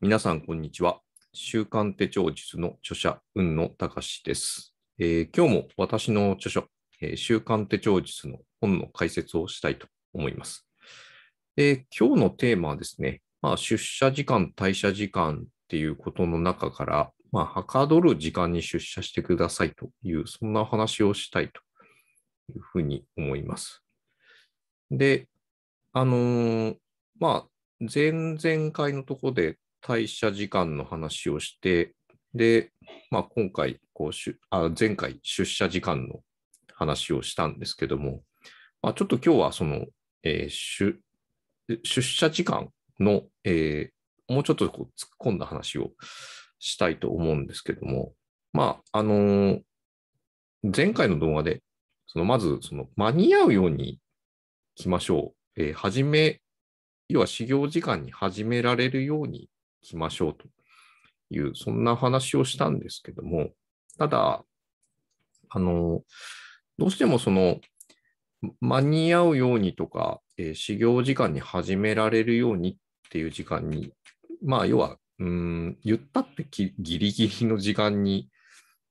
皆さん、こんにちは。週刊手帳術の著者、雲野隆です、えー、今日も私の著書、えー、週刊手帳術の本の解説をしたいと思います。えー、今日のテーマはですね、まあ、出社時間、退社時間っていうことの中から、まあ、はかどる時間に出社してくださいという、そんな話をしたいというふうに思います。で、あのー、まあ、前々回のところで退社時間の話をして、で、まあ、今回こうしあ、前回出社時間の話をしたんですけども、まあ、ちょっと今日はその、えー、出社時間の、えー、もうちょっとこう突っ込んだ話をしたいと思うんですけども、まあ、あのー、前回の動画で、そのまずその間に合うように来ましょう。えー、始め、要は始業時間に始められるようにきましょうという、そんな話をしたんですけども、ただ、あの、どうしてもその、間に合うようにとか、えー、始業時間に始められるようにっていう時間に、まあ、要は、うん、言ったってギリギリの時間に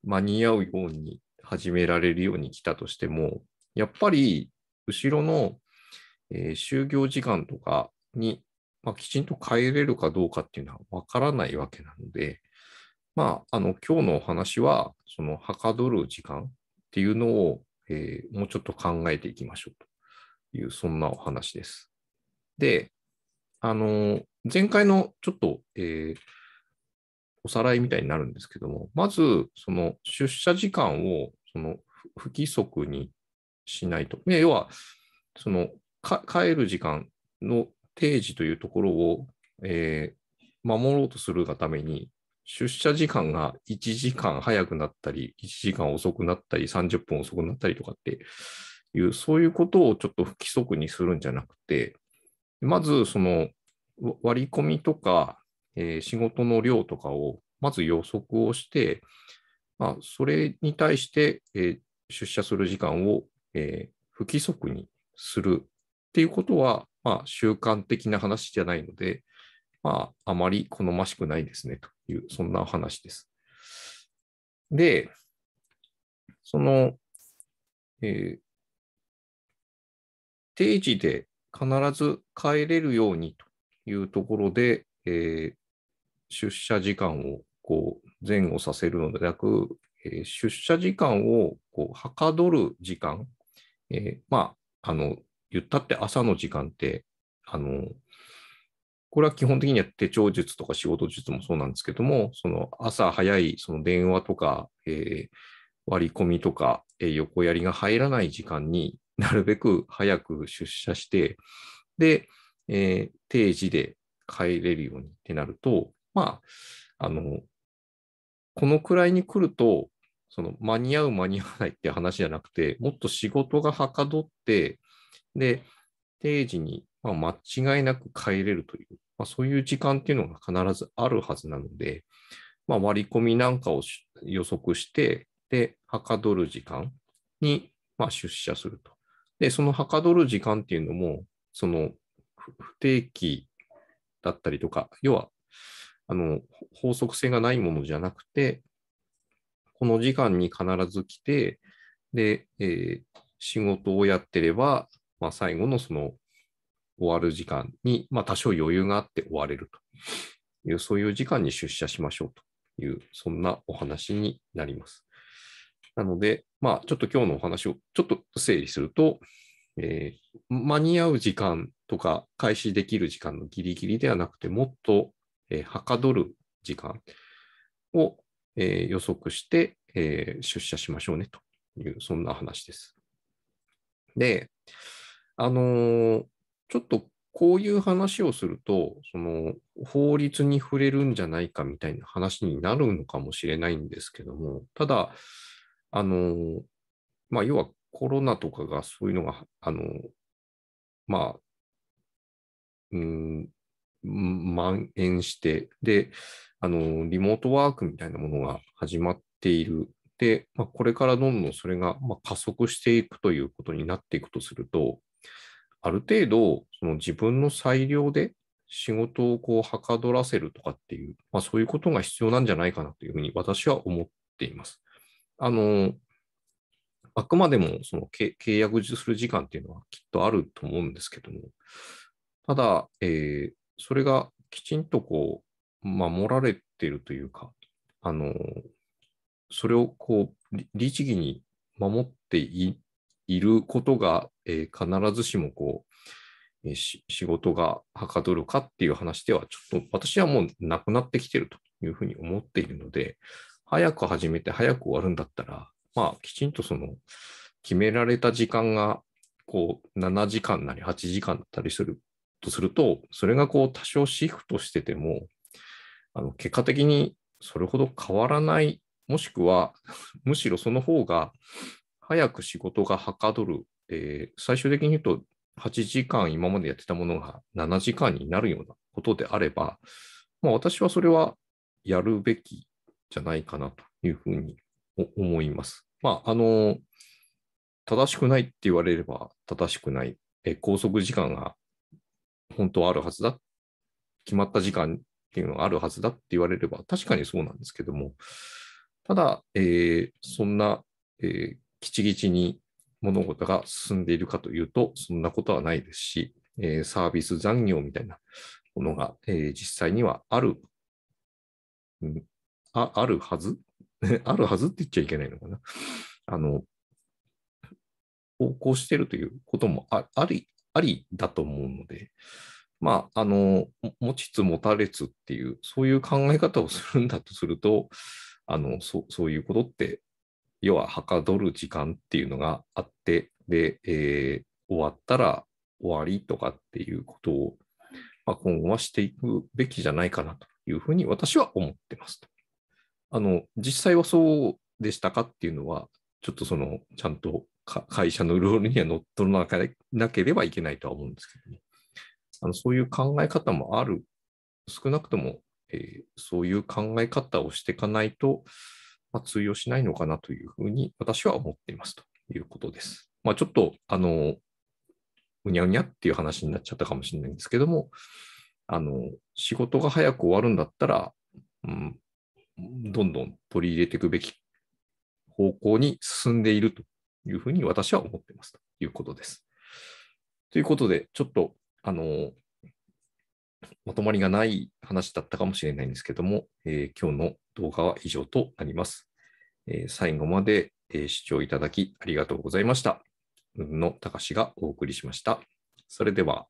間に合うように始められるように来たとしても、やっぱり後ろの、えー、就業時間とかにまあ、きちんと変えれるかどうかっていうのはわからないわけなので、まあ、あの、今日のお話は、その、はかどる時間っていうのを、えー、もうちょっと考えていきましょうという、そんなお話です。で、あの、前回のちょっと、えー、おさらいみたいになるんですけども、まず、その、出社時間を、その、不規則にしないと。要は、その、帰る時間の定時というところを、えー、守ろうとするがために、出社時間が1時間早くなったり、1時間遅くなったり、30分遅くなったりとかっていう、そういうことをちょっと不規則にするんじゃなくて、まずその割り込みとか、えー、仕事の量とかをまず予測をして、まあ、それに対して、えー、出社する時間を、えー、不規則にするっていうことは、まあ、習慣的な話じゃないので、まあ、あまり好ましくないですねという、そんな話です。で、その、えー、定時で必ず帰れるようにというところで、えー、出社時間をこう前後させるのではなく、えー、出社時間をこうはかどる時間、えー、まあ、あの、言ったって朝の時間って、あの、これは基本的には手帳術とか仕事術もそうなんですけども、その朝早いその電話とか、えー、割り込みとか、えー、横やりが入らない時間になるべく早く出社して、で、えー、定時で帰れるようにってなると、まあ、あの、このくらいに来ると、その間に合う間に合わないって話じゃなくて、もっと仕事がはかどって、で、定時に、まあ、間違いなく帰れるという、まあ、そういう時間っていうのが必ずあるはずなので、まあ、割り込みなんかを予測して、で、はかどる時間に、ま出社すると。で、そのはかどる時間っていうのも、その不定期だったりとか、要は、あの、法則性がないものじゃなくて、この時間に必ず来て、で、えー、仕事をやってれば、まあ、最後のその終わる時間に、まあ、多少余裕があって終われるという、そういう時間に出社しましょうという、そんなお話になります。なので、まあ、ちょっと今日のお話をちょっと整理すると、えー、間に合う時間とか開始できる時間のギリギリではなくて、もっと、えー、はかどる時間を、えー、予測して、えー、出社しましょうねという、そんな話です。で、あのー、ちょっとこういう話をすると、その法律に触れるんじゃないかみたいな話になるのかもしれないんですけども、ただ、あの、まあ、要はコロナとかがそういうのが、あの、まあ、うん、蔓延して、で、あの、リモートワークみたいなものが始まっている。で、まあ、これからどんどんそれが、ま加速していくということになっていくとすると、ある程度、その自分の裁量で仕事をこうはかどらせるとかっていう、まあ、そういうことが必要なんじゃないかなというふうに私は思っています。あのあくまでもその契約する時間っていうのはきっとあると思うんですけども、ただ、えー、それがきちんとこう守られてるというか、あのそれをこう律儀に守っていいることが、えー、必ずしもこう、えー、仕事がはかどるかっていう話では、ちょっと私はもうなくなってきてるというふうに思っているので、早く始めて早く終わるんだったら、まあ、きちんとその、決められた時間が、こう、7時間なり8時間だったりするとすると、それがこう、多少シフトしてても、あの結果的にそれほど変わらない、もしくは、むしろその方が早く仕事がはかどる、えー、最終的に言うと、8時間今までやってたものが7時間になるようなことであれば、まあ、私はそれはやるべきじゃないかなというふうに思います。まあ、あの、正しくないって言われれば正しくない。え拘束時間が本当はあるはずだ。決まった時間っていうのがあるはずだって言われれば確かにそうなんですけども、ただ、えー、そんな、えー、きちぎちに物事が進んでいるかというと、そんなことはないですし、えー、サービス残業みたいなものが、えー、実際にはある、うん、ああるはず あるはずって言っちゃいけないのかな。あの、横行してるということもあり、ありだと思うので、まあ、あの、持ちつ持たれつっていう、そういう考え方をするんだとすると、あの、そそういうことって要ははかどる時間っていうのがあって、で、えー、終わったら終わりとかっていうことを、まあ、今後はしていくべきじゃないかなというふうに私は思ってますと。あの、実際はそうでしたかっていうのは、ちょっとその、ちゃんと会社のルールには乗っ取らなければいけないとは思うんですけどね。あのそういう考え方もある、少なくとも、えー、そういう考え方をしていかないと、まあ、通用しないのかなというふうに私は思っていますということです。まあ、ちょっと、あの、うにゃうにゃっていう話になっちゃったかもしれないんですけども、あの、仕事が早く終わるんだったら、うん、どんどん取り入れていくべき方向に進んでいるというふうに私は思ってますということです。ということで、ちょっと、あの、まとまりがない話だったかもしれないんですけども、えー、今日の動画は以上となります。えー、最後まで、え視聴いただきありがとうございました。のたかしがお送りしました。それでは。